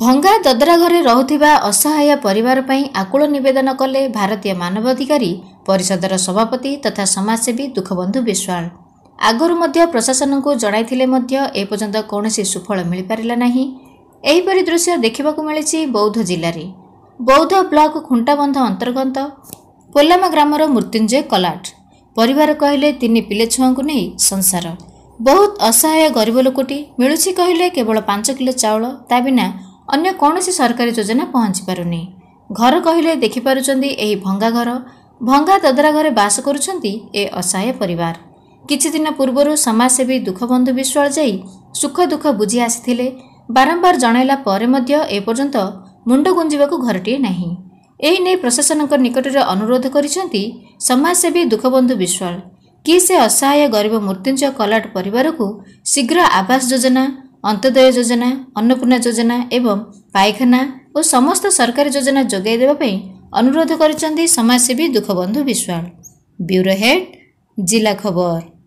ଭଙ୍ଗା ଦଦରା ଘରେ ରହୁଥିବା ଅସହାୟ ପରିବାର ପାଇଁ ଆକୁଳ ନିବେଦନ କଲେ ଭାରତୀୟ ମାନବାଧିକାରୀ ପରିଷଦର ସଭାପତି ତଥା ସମାଜସେବୀ ଦୁଃଖବନ୍ଧୁ ବିଶ୍ୱାଳ ଆଗରୁ ମଧ୍ୟ ପ୍ରଶାସନକୁ ଜଣାଇଥିଲେ ମଧ୍ୟ ଏପର୍ଯ୍ୟନ୍ତ କୌଣସି ସୁଫଳ ମିଳିପାରିଲା ନାହିଁ ଏହିପରି ଦୃଶ୍ୟ ଦେଖିବାକୁ ମିଳିଛି ବୌଦ୍ଧ ଜିଲ୍ଲାରେ ବୌଦ୍ଧ ବ୍ଲକ ଖୁଣ୍ଟାବନ୍ଧ ଅନ୍ତର୍ଗତ ପୋଲାମା ଗ୍ରାମର ମୃତ୍ୟୁଞ୍ଜୟ କଲାଟ ପରିବାର କହିଲେ ତିନି ପିଲେ ଛୁଆଙ୍କୁ ନେଇ ସଂସାର ବହୁତ ଅସହାୟ ଗରିବ ଲୋକଟି ମିଳୁଛି କହିଲେ କେବଳ ପାଞ୍ଚ କିଲୋ ଚାଉଳ ତା ବିନା ଅନ୍ୟ କୌଣସି ସରକାରୀ ଯୋଜନା ପହଞ୍ଚିପାରୁନି ଘର କହିଲେ ଦେଖିପାରୁଛନ୍ତି ଏହି ଭଙ୍ଗା ଘର ଭଙ୍ଗା ଦଦରା ଘରେ ବାସ କରୁଛନ୍ତି ଏ ଅସହାୟ ପରିବାର କିଛିଦିନ ପୂର୍ବରୁ ସମାଜସେବୀ ଦୁଃଖବନ୍ଧୁ ବିଶ୍ୱାଳ ଯାଇ ସୁଖ ଦୁଃଖ ବୁଝି ଆସିଥିଲେ ବାରମ୍ବାର ଜଣାଇଲା ପରେ ମଧ୍ୟ ଏପର୍ଯ୍ୟନ୍ତ ମୁଣ୍ଡ ଗୁଞ୍ଜିବାକୁ ଘରଟିଏ ନାହିଁ ଏହି ନେଇ ପ୍ରଶାସନଙ୍କ ନିକଟରେ ଅନୁରୋଧ କରିଛନ୍ତି ସମାଜସେବୀ ଦୁଃଖବନ୍ଧୁ ବିଶ୍ୱାଳ କି ସେ ଅସହାୟ ଗରିବ ମୃତ୍ୟୁଞ୍ଜୟ କଲାଟ ପରିବାରକୁ ଶୀଘ୍ର ଆବାସ ଯୋଜନା ଅନ୍ତୋଦୟ ଯୋଜନା ଅନ୍ନପୂର୍ଣ୍ଣା ଯୋଜନା ଏବଂ ପାଇଖାନା ଓ ସମସ୍ତ ସରକାରୀ ଯୋଜନା ଯୋଗାଇ ଦେବା ପାଇଁ ଅନୁରୋଧ କରିଛନ୍ତି ସମାଜସେବୀ ଦୁଃଖବନ୍ଧୁ ବିଶ୍ୱାଳ ବ୍ୟୁରୋ ହେଡ୍ ଜିଲ୍ଲା ଖବର